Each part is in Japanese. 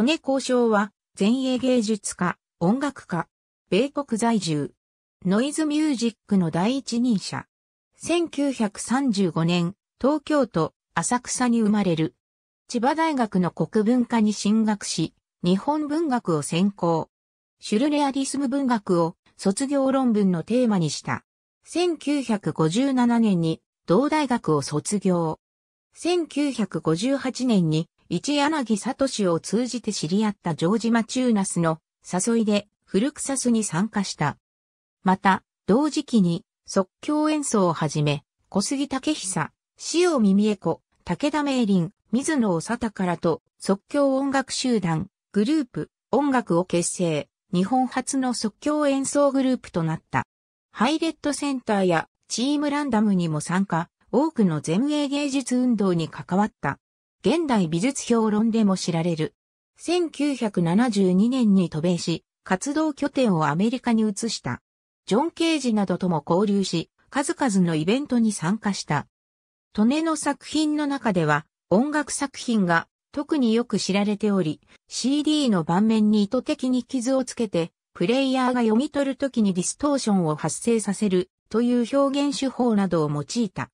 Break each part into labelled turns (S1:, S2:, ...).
S1: 利
S2: 根交渉は、前衛芸術家、音楽家、米国在住、ノイズミュージックの第一人者。1935年、東京都浅草に生まれる。千葉大学の国文化に進学し、日本文学を専攻。シュルレアリスム文学を卒業論文のテーマにした。1957年に同大学を卒業。1958年に一柳聡を通じて知り合ったジョージ・マチューナスの誘いでフルクサスに参加した。また、同時期に即興演奏をはじめ、小杉武久、塩耳江子、武田明林、水野長からと即興音楽集団、グループ、音楽を結成、日本初の即興演奏グループとなった。ハイレットセンターやチームランダムにも参加、多くの前衛芸術運動に関わった。現代美術評論でも知られる。1972年に渡米し、活動拠点をアメリカに移した。ジョン・ケージなどとも交流し、数々のイベントに参加した。トネの作品の中では、音楽作品が特によく知られており、CD の盤面に意図的に傷をつけて、プレイヤーが読み取るときにディストーションを発生させるという表現手法などを用いた。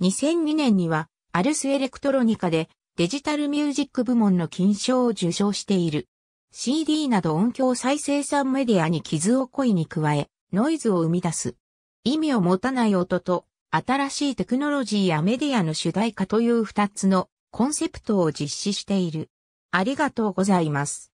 S2: 2002年には、アルスエレクトロニカでデジタルミュージック部門の金賞を受賞している。CD など音響再生産メディアに傷を故意に加え、ノイズを生み出す。意味を持たない音と、新しいテクノロジーやメディアの主題歌という二つのコンセプトを実施している。ありがとうござい
S1: ます。